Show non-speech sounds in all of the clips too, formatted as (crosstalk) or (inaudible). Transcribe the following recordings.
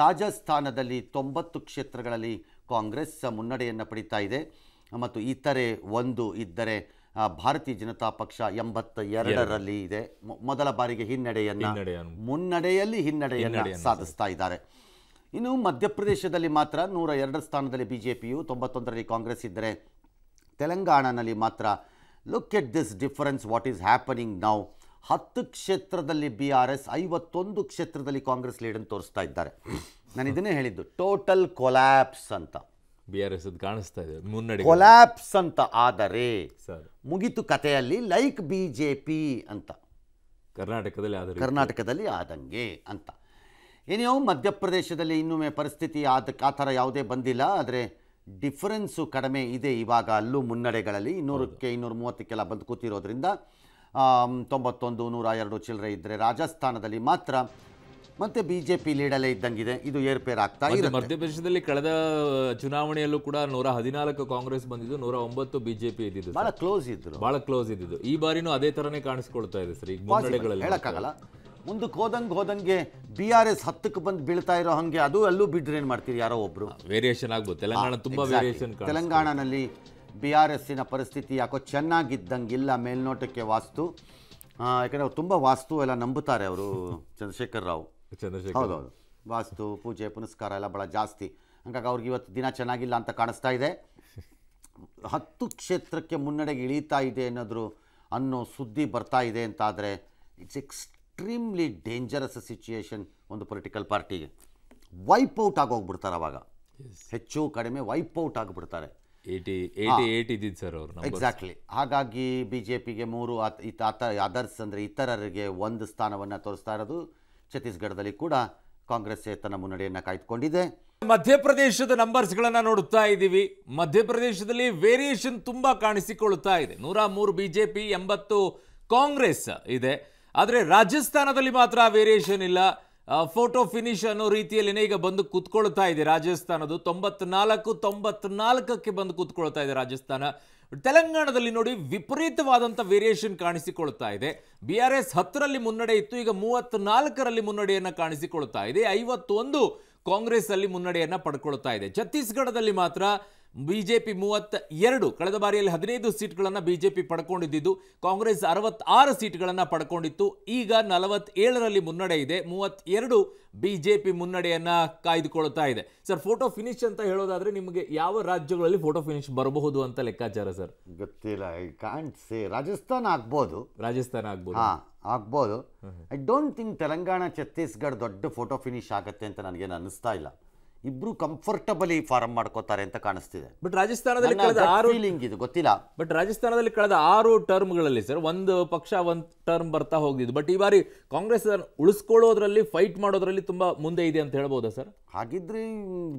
ರಾಜಸ್ಥಾನದಲ್ಲಿ ತೊಂಬತ್ತು ಕ್ಷೇತ್ರಗಳಲ್ಲಿ ಕಾಂಗ್ರೆಸ್ ಮುನ್ನಡೆಯನ್ನು ಪಡೀತಾ ಇದೆ ಮತ್ತು ಇತರೆ ಒಂದು ಇದ್ದರೆ ಭಾರತೀಯ ಜನತಾ ಪಕ್ಷ ಎಂಬತ್ತ ಎರಡರಲ್ಲಿ ಇದೆ ಮೊದಲ ಬಾರಿಗೆ ಹಿನ್ನಡೆಯನ್ನು ಮುನ್ನಡೆಯಲ್ಲಿ ಹಿನ್ನಡೆಯನ್ನು ಸಾಧಿಸ್ತಾ ಇದ್ದಾರೆ ಇನ್ನು ಮಧ್ಯಪ್ರದೇಶದಲ್ಲಿ ಮಾತ್ರ ನೂರ ಎರಡು ಸ್ಥಾನದಲ್ಲಿ ಬಿ ಜೆ ಪಿಯು ತೊಂಬತ್ತೊಂದರಲ್ಲಿ ಕಾಂಗ್ರೆಸ್ ಇದ್ದರೆ ತೆಲಂಗಾಣನಲ್ಲಿ ಮಾತ್ರ look at this difference what is happening now ಹತ್ತು ಕ್ಷೇತ್ರದಲ್ಲಿ ಬಿ ಆರ್ ಎಸ್ ಐವತ್ತೊಂದು ಕ್ಷೇತ್ರದಲ್ಲಿ ಕಾಂಗ್ರೆಸ್ ಲೀಡನ್ನು ತೋರಿಸ್ತಾ ಇದ್ದಾರೆ ನಾನು ಇದನ್ನೇ ಹೇಳಿದ್ದು ಟೋಟಲ್ ಕೊಲ್ಯಾಪ್ಸ್ ಅಂತ ಬಿ ಆರ್ ಎಸ್ ಕಾಣಿಸ್ತಾ ಇದೆ ಮುನ್ನಡೆ ಕೊಲ್ಯಾಪ್ಸ್ ಅಂತ ಆದರೆ ಮುಗಿತು ಕಥೆಯಲ್ಲಿ ಲೈಕ್ ಬಿ ಜೆ ಪಿ ಅಂತ ಕರ್ನಾಟಕದಲ್ಲಿ ಆದರೆ ಕರ್ನಾಟಕದಲ್ಲಿ ಆದಂಗೆ ಅಂತ ಏನೋ ಮಧ್ಯಪ್ರದೇಶದಲ್ಲಿ ಇನ್ನೊಮ್ಮೆ ಪರಿಸ್ಥಿತಿ ಆದ ಆ ಥರ ಯಾವುದೇ ಬಂದಿಲ್ಲ ಆದರೆ ಡಿಫರೆನ್ಸು ಕಡಿಮೆ ಇದೆ ಇವಾಗ ಅಲ್ಲೂ ಮುನ್ನಡೆಗಳಲ್ಲಿ ಇನ್ನೂರಕ್ಕೆ ಇನ್ನೂರು ಮೂವತ್ತಕ್ಕೆಲ್ಲ ಬಂದು ಕೂತಿರೋದ್ರಿಂದ ತೊಂಬತ್ತೊಂದು ನೂರ ಎರಡು ಚಿಲ್ಲರೆ ಇದ್ದರೆ ರಾಜಸ್ಥಾನದಲ್ಲಿ ಮಾತ್ರ ಮತ್ತೆ ಬಿಜೆಪಿ ಲೀಡಲ್ಲೇ ಇದ್ದಂಗಿದೆ ಇದು ಏರ್ಪೇರ್ ಆಗ್ತಾ ಇದೆ ಮಧ್ಯಪ್ರದೇಶದಲ್ಲಿ ಕಳೆದ ಚುನಾವಣೆಯಲ್ಲೂ ಕೂಡ ನೂರ ಹದಿನಾಲ್ಕು ಕಾಂಗ್ರೆಸ್ ಬಂದಿದ್ದು ನೂರ ಒಂಬತ್ತು ಬಿಜೆಪಿ ಇದ್ದಿದ್ದು ಬಹಳ ಕ್ಲೋಸ್ ಇದ್ರು ಬಹಳ ಕ್ಲೋಸ್ ಇದ್ದಿದ್ದು ಈ ಬಾರಿನೂ ಅದೇ ತರನೇ ಕಾಣಿಸ್ಕೊಳ್ತಾ ಇದೆ ಸರ್ ಹೇಳಕ್ಕಾಗಲ್ಲ ಮುಂದಕ್ಕೆ ಹೋದಂಗೆ ಹೋದಂಗೆ ಬಿ ಆರ್ ಎಸ್ ಹತ್ತಕ್ಕೆ ಬಂದು ಬೀಳ್ತಾ ಇರೋ ಹಾಗೆ ಅದು ಅಲ್ಲೂ ಬಿಡ್ರೆ ಏನ್ ಮಾಡ್ತೀರಿ ಯಾರೋ ಒಬ್ರು ವೇರಿಯೇಷನ್ ಆಗ್ಬೋದು ತೆಲಂಗಾಣ ತುಂಬಾ ವೇರಿಯೇಷನ್ ತೆಲಂಗಾಣನಲ್ಲಿ ಬಿ ಆರ್ ಎಸ್ಸಿನ ಪರಿಸ್ಥಿತಿ ಯಾಕೋ ಚೆನ್ನಾಗಿದ್ದಂಗಿಲ್ಲ ಮೇಲ್ನೋಟಕ್ಕೆ ವಾಸ್ತು ಯಾಕಂದರೆ ಅವ್ರು ತುಂಬ ವಾಸ್ತು ಎಲ್ಲ ನಂಬುತ್ತಾರೆ ಅವರು ಚಂದ್ರಶೇಖರ್ ರಾವ್ ಚಂದ್ರಶೇಖರ್ ಹೌದೌದು ವಾಸ್ತು ಪೂಜೆ ಪುನಸ್ಕಾರ ಎಲ್ಲ ಭಾಳ ಜಾಸ್ತಿ ಹಾಗಾಗಿ ಅವ್ರಿಗೆ ಇವತ್ತು ದಿನ ಚೆನ್ನಾಗಿಲ್ಲ ಅಂತ ಕಾಣಿಸ್ತಾ ಇದೆ ಹತ್ತು ಕ್ಷೇತ್ರಕ್ಕೆ ಮುನ್ನಡೆಗೆ ಇಳೀತಾ ಇದೆ ಅನ್ನೋದ್ರು ಅನ್ನೋ ಸುದ್ದಿ ಬರ್ತಾ ಇದೆ ಅಂತಾದರೆ ಇಟ್ಸ್ ಎಕ್ಸ್ಟ್ರೀಮ್ಲಿ ಡೇಂಜರಸ್ ಸಿಚುಯೇಷನ್ ಒಂದು ಪೊಲಿಟಿಕಲ್ ಪಾರ್ಟಿಗೆ ವೈಪ್ ಔಟ್ ಆಗೋಗ್ಬಿಡ್ತಾರೆ ಅವಾಗ ಹೆಚ್ಚು ಕಡಿಮೆ ವೈಪ್ ಔಟ್ ಆಗಿಬಿಡ್ತಾರೆ ಸರ್ ಅವರು ಎಕ್ಸಾಕ್ಟ್ಲಿ ಹಾಗಾಗಿ ಬಿ ಜೆ ಪಿಗೆ ಮೂರು ಅದರ್ಸ್ ಅಂದರೆ ಇತರರಿಗೆ ಒಂದು ಸ್ಥಾನವನ್ನು ತೋರಿಸ್ತಾ ಇರೋದು ಛತ್ತೀಸ್ಗಢದಲ್ಲಿ ಕೂಡ ಕಾಂಗ್ರೆಸ್ ತನ್ನ ಮುನ್ನಡೆಯನ್ನು ಕಾಯ್ದುಕೊಂಡಿದೆ ಮಧ್ಯಪ್ರದೇಶದ ನಂಬರ್ಸ್ಗಳನ್ನು ನೋಡುತ್ತಾ ಇದ್ದೀವಿ ಮಧ್ಯಪ್ರದೇಶದಲ್ಲಿ ವೇರಿಯೇಷನ್ ತುಂಬ ಕಾಣಿಸಿಕೊಳ್ಳುತ್ತಾ ಇದೆ ನೂರ ಮೂರು ಬಿ ಜೆ ಪಿ ಎಂಬತ್ತು ಕಾಂಗ್ರೆಸ್ ಇದೆ ಆದರೆ ರಾಜಸ್ಥಾನದಲ್ಲಿ ಮಾತ್ರ ವೇರಿಯೇಷನ್ ಇಲ್ಲ ಫೋಟೋ ಫಿನಿಶ್ ಅನ್ನೋ ರೀತಿಯಲ್ಲಿನೇ ಈಗ ಬಂದು ಕೂತ್ಕೊಳ್ತಾ ಇದೆ ರಾಜಸ್ಥಾನದು ತೊಂಬತ್ನಾಲ್ಕು ತೊಂಬತ್ನಾಲ್ಕಕ್ಕೆ ಬಂದು ಕೂತ್ಕೊಳ್ತಾ ಇದೆ ರಾಜಸ್ಥಾನ ತೆಲಂಗಾಣದಲ್ಲಿ ನೋಡಿ ವಿಪರೀತವಾದಂಥ ವೇರಿಯೇಷನ್ ಕಾಣಿಸಿಕೊಳ್ತಾ ಇದೆ ಬಿ ಆರ್ ಎಸ್ ಹತ್ತರಲ್ಲಿ ಮುನ್ನಡೆ ಇತ್ತು ಈಗ ಮೂವತ್ತ್ನಾಲ್ಕರಲ್ಲಿ ಮುನ್ನಡೆಯನ್ನು ಕಾಣಿಸಿಕೊಳ್ತಾ ಇದೆ ಐವತ್ತೊಂದು ಕಾಂಗ್ರೆಸ್ ಅಲ್ಲಿ ಮುನ್ನಡೆಯನ್ನು ಪಡ್ಕೊಳ್ತಾ ಇದೆ ಛತ್ತೀಸ್ಗಢದಲ್ಲಿ ಮಾತ್ರ ಬಿಜೆಪಿ ಮೂವತ್ತ ಎರಡು ಕಳೆದ ಬಾರಿಯಲ್ಲಿ ಹದಿನೈದು ಸೀಟ್ಗಳನ್ನು ಬಿಜೆಪಿ ಪಡ್ಕೊಂಡಿದ್ದು ಕಾಂಗ್ರೆಸ್ ಅರವತ್ತಾರು ಸೀಟ್ಗಳನ್ನು ಪಡ್ಕೊಂಡಿತ್ತು ಈಗ ನಲವತ್ತೇಳರಲ್ಲಿ ಮುನ್ನಡೆ ಇದೆ ಮೂವತ್ತೆರಡು ಬಿಜೆಪಿ ಮುನ್ನಡೆಯನ್ನು ಕಾಯ್ದುಕೊಳ್ತಾ ಇದೆ ಸರ್ ಫೋಟೋ ಫಿನಿಶ್ ಅಂತ ಹೇಳೋದಾದರೆ ನಿಮಗೆ ಯಾವ ರಾಜ್ಯಗಳಲ್ಲಿ ಫೋಟೋ ಫಿನಿಶ್ ಬರಬಹುದು ಅಂತ ಲೆಕ್ಕಾಚಾರ ಸರ್ ಗೊತ್ತಿಲ್ಲ ಐ ಕಾಂಟ್ ಸೇ ರಾಜಸ್ಥಾನ ಆಗ್ಬೋದು ರಾಜಸ್ಥಾನ ಆಗ್ಬೋದು ಆಗ್ಬೋದು I don't think Telangana Chhattisgarh ದೊಡ್ಡ ಫೋಟೋ ಫಿನಿಶ್ ಆಗುತ್ತೆ ಅಂತ ನನಗೇನು ಅನ್ನಿಸ್ತಾ ಇಲ್ಲ ಇಬ್ರು ಕಂಫರ್ಟಬಲಿ ಫಾರಂ ಮಾಡ್ಕೋತಾರೆ ಅಂತ ಕಾಣಿಸ್ತಿದೆ ಬಟ್ ರಾಜಸ್ಥಾನದಲ್ಲಿ ಕಳೆದ ಆರು ಇದು ಗೊತ್ತಿಲ್ಲ ಬಟ್ ರಾಜಸ್ಥಾನದಲ್ಲಿ ಕಳೆದ ಆರು ಟರ್ಮ್ಗಳಲ್ಲಿ ಸರ್ ಒಂದು ಪಕ್ಷ ಒಂದು ಟರ್ಮ್ ಬರ್ತಾ ಹೋಗಿದ್ದು ಬಟ್ ಈ ಬಾರಿ ಕಾಂಗ್ರೆಸ್ ಉಳಿಸ್ಕೊಳ್ಳೋದ್ರಲ್ಲಿ ಫೈಟ್ ಮಾಡೋದ್ರಲ್ಲಿ ತುಂಬಾ ಮುಂದೆ ಇದೆ ಅಂತ ಹೇಳ್ಬೋದಾ ಸರ್ ಹಾಗಿದ್ರೆ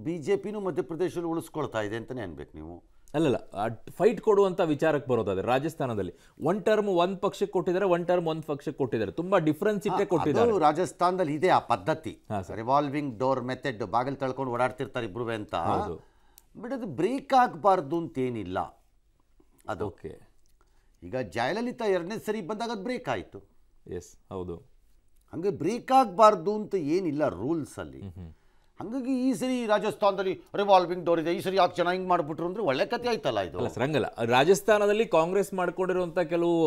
ಬಿಜೆಪಿನೂ ಜೆ ಉಳಿಸ್ಕೊಳ್ತಾ ಇದೆ ಅಂತಲೇ ಅನ್ಬೇಕು ನೀವು ಅಲ್ಲಲ್ಲ ಫೈಟ್ ಕೊಡುವಂಥ ವಿಚಾರಕ್ಕೆ ಬರೋದಾದ್ರೆ ರಾಜಸ್ಥಾನದಲ್ಲಿ ಒನ್ ಟರ್ಮ್ ಒಂದು ಪಕ್ಷಕ್ಕೆ ಕೊಟ್ಟಿದ್ದಾರೆ ಒನ್ ಟರ್ಮ್ ಒಂದು ಪಕ್ಷಕ್ಕೆ ಕೊಟ್ಟಿದ್ದಾರೆ ತುಂಬ ಡಿಫ್ರೆನ್ಸ್ ಇಟ್ಟೆ ಕೊಟ್ಟಿದ್ದಾರೆ ರಾಜಸ್ಥಾನದಲ್ಲಿ ಇದೆ ಆ ಪದ್ಧತಿ ರಿವಾಲ್ವಿಂಗ್ ಡೋರ್ ಮೆಥಡ್ ಬಾಗಿಲು ತಳ್ಕೊಂಡು ಓಡಾಡ್ತಿರ್ತಾರೆ ಇಬ್ರು ಅಂತ ಬಟ್ ಅದು ಬ್ರೇಕ್ ಆಗಬಾರ್ದು ಅಂತೇನಿಲ್ಲ ಅದಕ್ಕೆ ಈಗ ಜಯಲಲಿತಾ ಎರಡನೇ ಸರಿ ಬಂದಾಗ ಅದು ಬ್ರೇಕ್ ಆಯಿತು ಎಸ್ ಹೌದು ಹಂಗೆ ಬ್ರೇಕ್ ಆಗಬಾರ್ದು ಅಂತ ಏನಿಲ್ಲ ರೂಲ್ಸಲ್ಲಿ ಹಂಗಾಗಿ ಈ ಸರಿ ರಾಜಸ್ಥಾನದಲ್ಲಿ ರಿವಾಲ್ವಿಂಗ್ ಡೋರ್ ಇದೆ ಈ ಸರಿ ಯಾಕೆ ಜನ ಹಿಂಗೆ ಮಾಡಿಬಿಟ್ರು ಅಂದರೆ ಒಳ್ಳೆ ಕತೆ ಆಯ್ತಲ್ಲ ಇದು ಅಲ್ಲ ರಾಜಸ್ಥಾನದಲ್ಲಿ ಕಾಂಗ್ರೆಸ್ ಮಾಡ್ಕೊಂಡಿರುವಂಥ ಕೆಲವು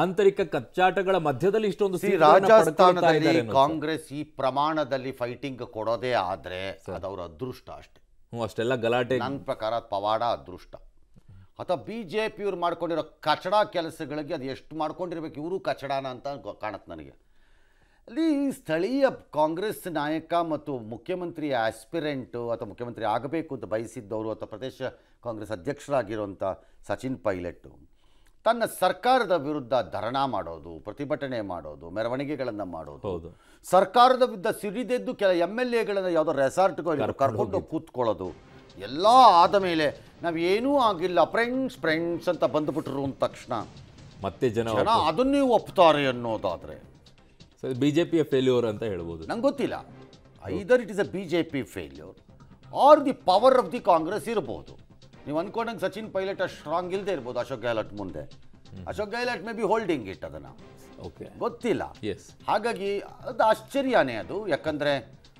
ಆಂತರಿಕ ಕಚ್ಚಾಟಗಳ ಮಧ್ಯದಲ್ಲಿ ಇಷ್ಟೊಂದು ರಾಜಸ್ಥಾನದಲ್ಲಿ ಕಾಂಗ್ರೆಸ್ ಈ ಪ್ರಮಾಣದಲ್ಲಿ ಫೈಟಿಂಗ್ ಕೊಡೋದೇ ಆದ್ರೆ ಅದವ್ರ ಅದೃಷ್ಟ ಅಷ್ಟೇ ಹ್ಞೂ ಅಷ್ಟೆಲ್ಲ ಗಲಾಟೆ ನನ್ನ ಪ್ರಕಾರ ಪವಾಡ ಅದೃಷ್ಟ ಅಥವಾ ಬಿ ಜೆ ಪಿಯವ್ರು ಮಾಡ್ಕೊಂಡಿರೋ ಕಚಡ ಕೆಲಸಗಳಿಗೆ ಅದು ಎಷ್ಟು ಮಾಡ್ಕೊಂಡಿರ್ಬೇಕು ಇವರು ಕಚಡಾನ ಅಂತ ಕಾಣುತ್ತೆ ನನಗೆ ಅಲ್ಲಿ ಸ್ಥಳೀಯ ಕಾಂಗ್ರೆಸ್ ನಾಯಕ ಮತ್ತು ಮುಖ್ಯಮಂತ್ರಿ ಆಸ್ಪಿರೆಂಟು ಅಥವಾ ಮುಖ್ಯಮಂತ್ರಿ ಆಗಬೇಕು ಅಂತ ಬಯಸಿದ್ದವರು ಅಥವಾ ಪ್ರದೇಶ ಕಾಂಗ್ರೆಸ್ ಅಧ್ಯಕ್ಷರಾಗಿರುವಂಥ ಸಚಿನ್ ಪೈಲಟ್ಟು ತನ್ನ ಸರ್ಕಾರದ ವಿರುದ್ಧ ಧರಣಾ ಮಾಡೋದು ಪ್ರತಿಭಟನೆ ಮಾಡೋದು ಮೆರವಣಿಗೆಗಳನ್ನು ಮಾಡೋದು ಸರ್ಕಾರದ ವಿರುದ್ಧ ಸಿಡಿದೆದ್ದು ಕೆಲ ಎಮ್ ಎಲ್ ಎಗಳನ್ನು ಯಾವುದೋ ರೆಸಾರ್ಟ್ಗಳು ಕರ್ಕೊಂಡು ಕೂತ್ಕೊಳ್ಳೋದು ಎಲ್ಲ ಆದ ಮೇಲೆ ನಾವು ಏನೂ ಆಗಿಲ್ಲ ಫ್ರೆಂಡ್ಸ್ ಫ್ರೆಂಡ್ಸ್ ಅಂತ ಬಂದುಬಿಟ್ರು ಅಂದ ತಕ್ಷಣ ಮತ್ತೆ ಜನ ಅದನ್ನೇ ಒಪ್ತಾರೆ ಅನ್ನೋದಾದರೆ ಬಿಜೆಪಿ ಫೇಲ್ಯೂರ್ ಅಂತ ಹೇಳ್ಬೋದು ನಂಗೆ ಗೊತ್ತಿಲ್ಲ either it is a B J P failure or the power of the Congress ಇರ್ಬೋದು ನೀವು ಅಂದ್ಕೊಂಡಂಗೆ ಸಚಿನ್ ಪೈಲಟ್ ಅಷ್ಟು ಸ್ಟ್ರಾಂಗ್ ಇಲ್ಲದೆ ಇರ್ಬೋದು ಅಶೋಕ್ ಗೆಹ್ಲೋಟ್ ಮುಂದೆ Ashok Gehlot may be holding it ಅದನ್ನು ಓಕೆ ಗೊತ್ತಿಲ್ಲ ಹಾಗಾಗಿ ಅದು ಆಶ್ಚರ್ಯನೇ ಅದು ಯಾಕಂದರೆ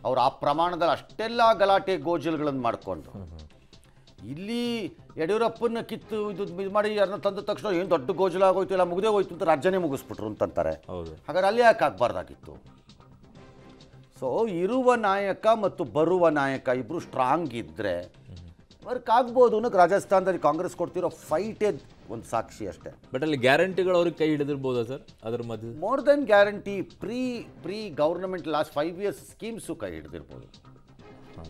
ಅವರು ಆ ಪ್ರಮಾಣದಲ್ಲಿ ಅಷ್ಟೆಲ್ಲ ಗಲಾಟೆ ಗೋಜಲ್ಗಳನ್ನು ಮಾಡಿಕೊಂಡು ಇಲ್ಲಿ ಯಡಿಯೂರಪ್ಪನ ಕಿತ್ತು ಇದು ಇದು ಮಾಡಿ ಯಾರನ್ನ ತಂದ ತಕ್ಷಣ ಏನು ದೊಡ್ಡ ಗೋಜಲ ಆಗೋಯ್ತು ಇಲ್ಲ ಮುಗಿದೇ ಹೋಯ್ತು ಅಂತ ರಾಜ್ಯನೇ ಮುಗಿಸ್ಬಿಟ್ರು ಅಂತಂತಾರೆ ಹೌದು ಹಾಗಾದ್ರೆ ಅಲ್ಲಿ ಯಾಕೆ ಆಗ್ಬಾರ್ದಾಗಿತ್ತು ಸೊ ಇರುವ ನಾಯಕ ಮತ್ತು ಬರುವ ನಾಯಕ ಇಬ್ಬರು ಸ್ಟ್ರಾಂಗ್ ಇದ್ದರೆ ವರ್ಕ್ ಆಗ್ಬೋದು ಅನ್ನೋಕೆ ರಾಜಸ್ಥಾನದಲ್ಲಿ ಕಾಂಗ್ರೆಸ್ ಕೊಡ್ತಿರೋ ಫೈಟೇ ಒಂದು ಸಾಕ್ಷಿ ಅಷ್ಟೇ ಬಟ್ ಅಲ್ಲಿ ಗ್ಯಾರಂಟಿಗಳು ಅವ್ರಿಗೆ ಕೈ ಹಿಡಿದಿರ್ಬೋದಾ ಸರ್ ಅದ್ರ ಮಧ್ಯೆ ಮೋರ್ ದೆನ್ ಗ್ಯಾರಂಟಿ ಪ್ರೀ ಪ್ರೀ government last five years schemes ಕೈ ಹಿಡಿದಿರ್ಬೋದು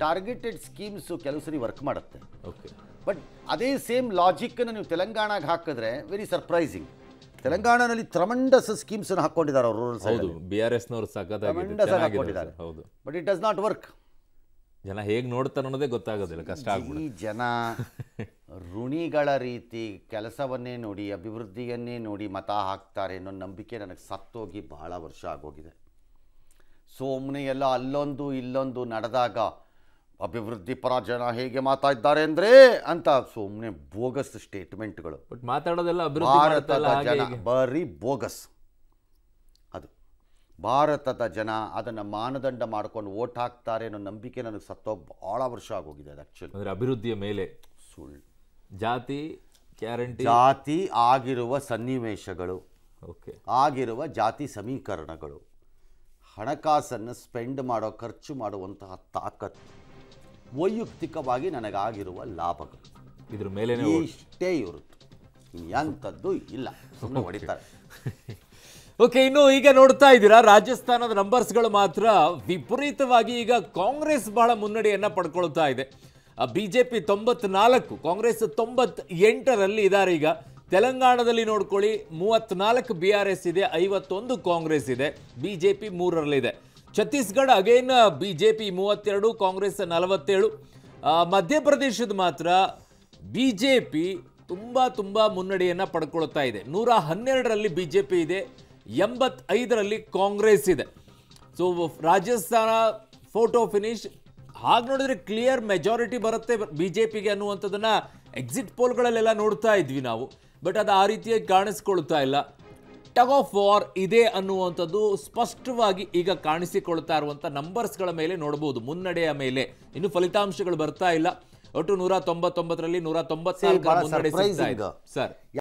ಟಾರ್ಗೆಟೆಡ್ ಸ್ಕೀಮ್ಸ್ ಕೆಲವು ಸರಿ ವರ್ಕ್ ಮಾಡುತ್ತೆ ಓಕೆ ಬಟ್ ಅದೇ ಸೇಮ್ ಲಾಜಿಕ್ಕನ್ನು ನೀವು ತೆಲಂಗಾಣಗೆ ಹಾಕಿದ್ರೆ ವೆರಿ ಸರ್ಪ್ರೈಸಿಂಗ್ ತೆಲಂಗಾಣದಲ್ಲಿ ತ್ರಮಂಡಸ್ ಸ್ಕೀಮ್ಸ್ ಹಾಕ್ಕೊಂಡಿದ್ದಾರೆ ಅವರು ರೂರಲ್ ಬಿ ಆರ್ ಎಸ್ನವರು ಟ್ರಮಂಡಸ್ ಹಾಕೊಂಡಿದ್ದಾರೆ ಹೌದು but it does not work ಜನ ಹೇಗೆ ನೋಡ್ತಾರೆ ಅನ್ನೋದೇ ಗೊತ್ತಾಗೋದಿಲ್ಲ ಕಷ್ಟ ಈ ಜನ (laughs) ಋಣಿಗಳ ರೀತಿ ಕೆಲಸವನ್ನೇ ನೋಡಿ ಅಭಿವೃದ್ಧಿಯನ್ನೇ ನೋಡಿ ಮತ ಹಾಕ್ತಾರೆ ಅನ್ನೋ ನಂಬಿಕೆ ನನಗೆ ಸತ್ತೋಗಿ ಬಹಳ ವರ್ಷ ಆಗೋಗಿದೆ ಸುಮ್ಮನೆ ಎಲ್ಲ ಅಲ್ಲೊಂದು ಇಲ್ಲೊಂದು ನಡೆದಾಗ ಅಭಿವೃದ್ಧಿ ಪರ ಜನ ಹೇಗೆ ಮಾತಾ ಅಂದ್ರೆ ಅಂತ ಸುಮ್ಮನೆ ಬೋಗಸ್ ಸ್ಟೇಟ್ಮೆಂಟ್ಗಳು ಮಾತಾಡೋದಿಲ್ಲ ಮಾತಾಡೋದೆಲ್ಲ ಭಾರತದ ಜನ ಬರೀ ಬೋಗಸ್ ಅದು ಭಾರತದ ಜನ ಅದನ್ನು ಮಾನದಂಡ ಮಾಡ್ಕೊಂಡು ಓಟ್ ಹಾಕ್ತಾರೆ ಅನ್ನೋ ನಂಬಿಕೆ ನನಗೆ ಸತ್ತೋ ಭಾಳ ವರ್ಷ ಆಗೋಗಿದೆ ಅದು ಆ್ಯಕ್ಚುಲಿ ಅಂದರೆ ಅಭಿವೃದ್ಧಿಯ ಮೇಲೆ ಸುಳ್ಳು ಜಾತಿ ಗ್ಯಾರಂಟಿ ಜಾತಿ ಆಗಿರುವ ಸನ್ನಿವೇಶಗಳು ಓಕೆ ಆಗಿರುವ ಜಾತಿ ಸಮೀಕರಣಗಳು ಹಣಕಾಸನ್ನು ಸ್ಪೆಂಡ್ ಮಾಡೋ ಖರ್ಚು ಮಾಡುವಂತಹ ತಾಕತ್ತು ವೈಯಕ್ತಿಕವಾಗಿ ನನಗಾಗಿರುವ ಲಾಭಗಳು ಇದ್ರ ಮೇಲೆ ಇಷ್ಟೇ ಇರುತ್ತೆ ಎಂಥದ್ದು ಇಲ್ಲ ಸುಮ್ಮನೆ ಹೊಡಿತಾರೆ ಓಕೆ (laughs) ಇನ್ನು ಈಗ ನೋಡ್ತಾ ಇದ್ದೀರಾ ರಾಜಸ್ಥಾನದ ನಂಬರ್ಸ್ಗಳು ಮಾತ್ರ ವಿಪರೀತವಾಗಿ ಈಗ ಕಾಂಗ್ರೆಸ್ ಬಹಳ ಮುನ್ನಡೆಯನ್ನ ಪಡ್ಕೊಳ್ತಾ ಇದೆ ಬಿಜೆಪಿ ತೊಂಬತ್ನಾಲ್ಕು ಕಾಂಗ್ರೆಸ್ ತೊಂಬತ್ ಎಂಟರಲ್ಲಿ ಇದ್ದಾರೆ ಈಗ ತೆಲಂಗಾಣದಲ್ಲಿ ನೋಡ್ಕೊಳ್ಳಿ ಮೂವತ್ನಾಲ್ಕು ಬಿ ಆರ್ ಎಸ್ ಇದೆ ಐವತ್ತೊಂದು ಕಾಂಗ್ರೆಸ್ ಇದೆ ಬಿ ಜೆ ಪಿ ಮೂರರಲ್ಲಿದೆ Chhattisgarh again B J P ಮೂವತ್ತೆರಡು ಕಾಂಗ್ರೆಸ್ ನಲವತ್ತೇಳು ಮಧ್ಯಪ್ರದೇಶದ ಮಾತ್ರ ಬಿ ಜೆ ಪಿ ತುಂಬ ತುಂಬ ಮುನ್ನಡೆಯನ್ನು ಪಡ್ಕೊಳ್ತಾ ಇದೆ ನೂರ ಹನ್ನೆರಡರಲ್ಲಿ ಬಿ ಜೆ ಪಿ ಇದೆ ಎಂಬತ್ತೈದರಲ್ಲಿ ಕಾಂಗ್ರೆಸ್ ಇದೆ ಸೊ ರಾಜಸ್ಥಾನ ಫೋಟೋ ಫಿನಿಶ್ ಹಾಗೆ ನೋಡಿದ್ರೆ ಕ್ಲಿಯರ್ ಮೆಜಾರಿಟಿ ಬರುತ್ತೆ ಬಿ ಜೆ ಪಿಗೆ ಅನ್ನುವಂಥದ್ದನ್ನು ಎಕ್ಸಿಟ್ ಪೋಲ್ಗಳಲ್ಲೆಲ್ಲ ನೋಡ್ತಾ ಇದ್ವಿ ನಾವು ಬಟ್ ಅದು ಆ ರೀತಿಯಾಗಿ ಕಾಣಿಸ್ಕೊಳ್ತಾ ಇಲ್ಲ ಟಗ್ ಆಫ್ ವಾರ್ ಇದೆ ಅನ್ನುವಂಥದ್ದು ಸ್ಪಷ್ಟವಾಗಿ ಈಗ ಕಾಣಿಸಿಕೊಳ್ತಾ ಇರುವಂಥ ನಂಬರ್ಸ್ಗಳ ಮೇಲೆ ನೋಡಬಹುದು ಮುನ್ನಡೆಯ ಮೇಲೆ ಇನ್ನು ಫಲಿತಾಂಶಗಳು ಬರ್ತಾ ಇಲ್ಲ ಒಟ್ಟು ನೂರ ತೊಂಬತ್ತೊಂಬತ್ತರಲ್ಲಿ ನೂರ ತೊಂಬತ್ನಾಲ್ಕು ಸರ್